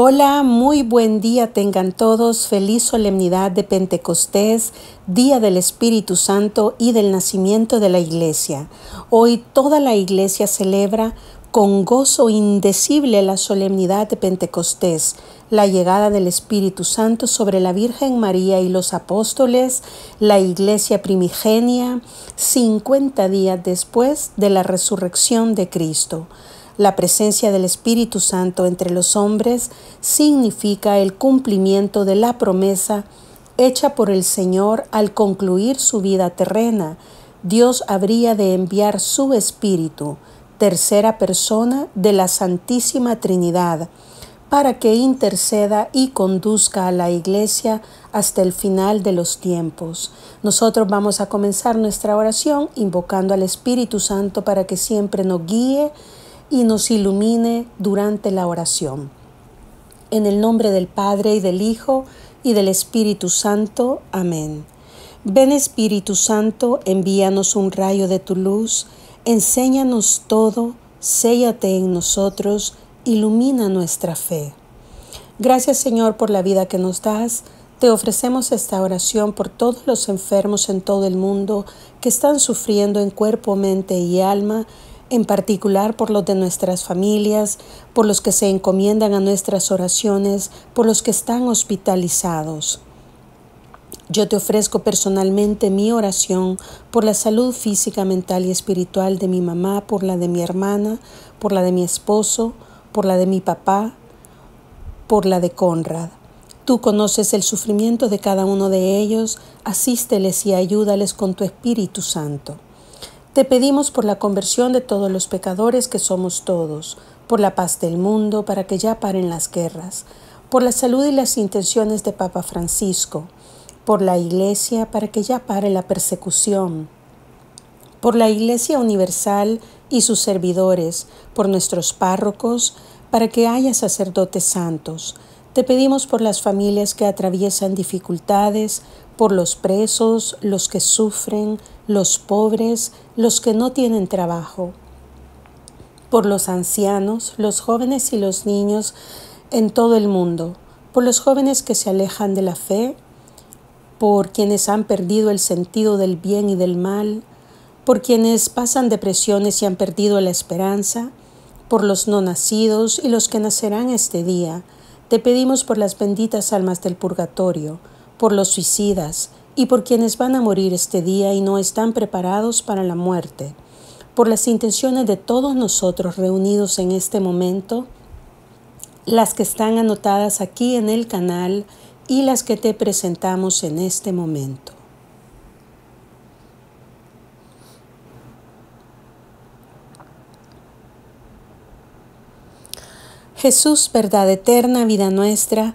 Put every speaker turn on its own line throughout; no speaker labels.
Hola, muy buen día tengan todos. Feliz solemnidad de Pentecostés, Día del Espíritu Santo y del nacimiento de la Iglesia. Hoy toda la Iglesia celebra con gozo indecible la solemnidad de Pentecostés, la llegada del Espíritu Santo sobre la Virgen María y los apóstoles, la iglesia primigenia, 50 días después de la resurrección de Cristo. La presencia del Espíritu Santo entre los hombres significa el cumplimiento de la promesa hecha por el Señor al concluir su vida terrena. Dios habría de enviar su Espíritu, tercera persona de la Santísima Trinidad, para que interceda y conduzca a la Iglesia hasta el final de los tiempos. Nosotros vamos a comenzar nuestra oración invocando al Espíritu Santo para que siempre nos guíe, y nos ilumine durante la oración. En el nombre del Padre y del Hijo y del Espíritu Santo. Amén. Ven Espíritu Santo, envíanos un rayo de tu luz, enséñanos todo, séate en nosotros, ilumina nuestra fe. Gracias Señor por la vida que nos das. Te ofrecemos esta oración por todos los enfermos en todo el mundo que están sufriendo en cuerpo, mente y alma en particular por los de nuestras familias, por los que se encomiendan a nuestras oraciones, por los que están hospitalizados. Yo te ofrezco personalmente mi oración por la salud física, mental y espiritual de mi mamá, por la de mi hermana, por la de mi esposo, por la de mi papá, por la de Conrad. Tú conoces el sufrimiento de cada uno de ellos, asísteles y ayúdales con tu Espíritu Santo. Te pedimos por la conversión de todos los pecadores que somos todos, por la paz del mundo para que ya paren las guerras, por la salud y las intenciones de Papa Francisco, por la Iglesia para que ya pare la persecución, por la Iglesia Universal y sus servidores, por nuestros párrocos, para que haya sacerdotes santos. Te pedimos por las familias que atraviesan dificultades, por los presos, los que sufren, los pobres, los que no tienen trabajo, por los ancianos, los jóvenes y los niños en todo el mundo, por los jóvenes que se alejan de la fe, por quienes han perdido el sentido del bien y del mal, por quienes pasan depresiones y han perdido la esperanza, por los no nacidos y los que nacerán este día. Te pedimos por las benditas almas del purgatorio, por los suicidas, y por quienes van a morir este día y no están preparados para la muerte, por las intenciones de todos nosotros reunidos en este momento, las que están anotadas aquí en el canal y las que te presentamos en este momento. Jesús, verdad eterna, vida nuestra,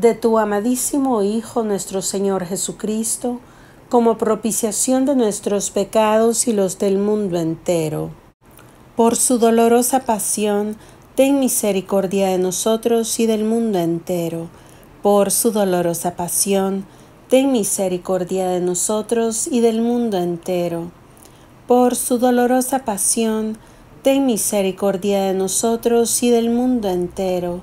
de tu amadísimo Hijo nuestro Señor Jesucristo, como propiciación de nuestros pecados y los del mundo entero. Por su dolorosa pasión, ten misericordia de nosotros y del mundo entero. Por su dolorosa pasión, ten misericordia de nosotros y del mundo entero. Por su dolorosa pasión, ten misericordia de nosotros y del mundo entero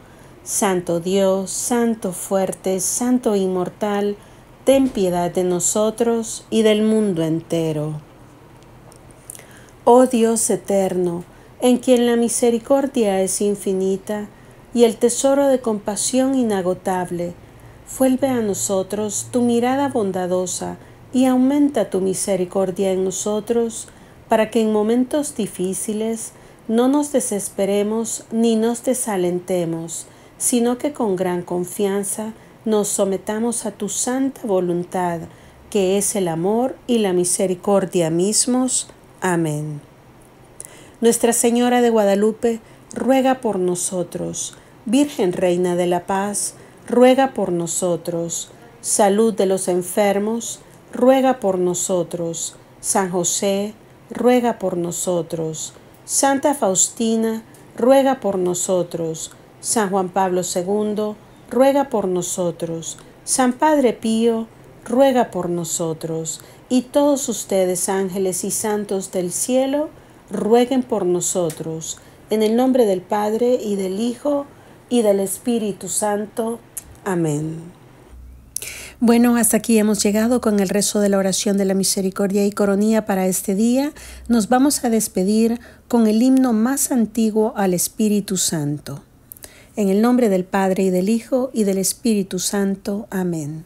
Santo Dios, Santo fuerte, Santo inmortal, ten piedad de nosotros y del mundo entero. Oh Dios eterno, en quien la misericordia es infinita y el tesoro de compasión inagotable, vuelve a nosotros tu mirada bondadosa y aumenta tu misericordia en nosotros para que en momentos difíciles no nos desesperemos ni nos desalentemos, sino que con gran confianza nos sometamos a tu santa voluntad, que es el amor y la misericordia mismos. Amén. Nuestra Señora de Guadalupe, ruega por nosotros. Virgen Reina de la Paz, ruega por nosotros. Salud de los enfermos, ruega por nosotros. San José, ruega por nosotros. Santa Faustina, ruega por nosotros. San Juan Pablo II, ruega por nosotros. San Padre Pío, ruega por nosotros. Y todos ustedes, ángeles y santos del cielo, rueguen por nosotros. En el nombre del Padre y del Hijo y del Espíritu Santo. Amén. Bueno, hasta aquí hemos llegado con el rezo de la oración de la misericordia y coronía para este día. Nos vamos a despedir con el himno más antiguo al Espíritu Santo. En el nombre del Padre y del Hijo y del Espíritu Santo. Amén.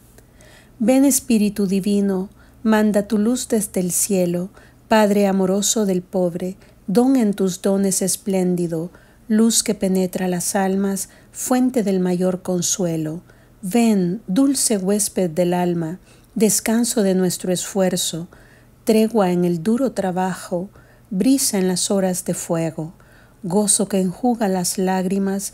Ven Espíritu Divino, manda tu luz desde el cielo, Padre amoroso del pobre, don en tus dones espléndido, luz que penetra las almas, fuente del mayor consuelo. Ven, dulce huésped del alma, descanso de nuestro esfuerzo, tregua en el duro trabajo, brisa en las horas de fuego, gozo que enjuga las lágrimas,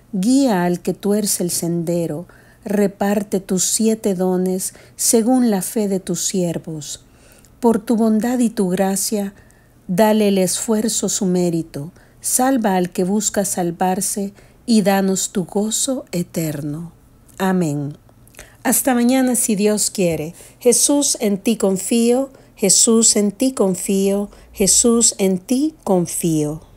guía al que tuerce el sendero, reparte tus siete dones según la fe de tus siervos. Por tu bondad y tu gracia, dale el esfuerzo su mérito, salva al que busca salvarse y danos tu gozo eterno. Amén. Hasta mañana si Dios quiere. Jesús, en ti confío, Jesús, en ti confío, Jesús, en ti confío.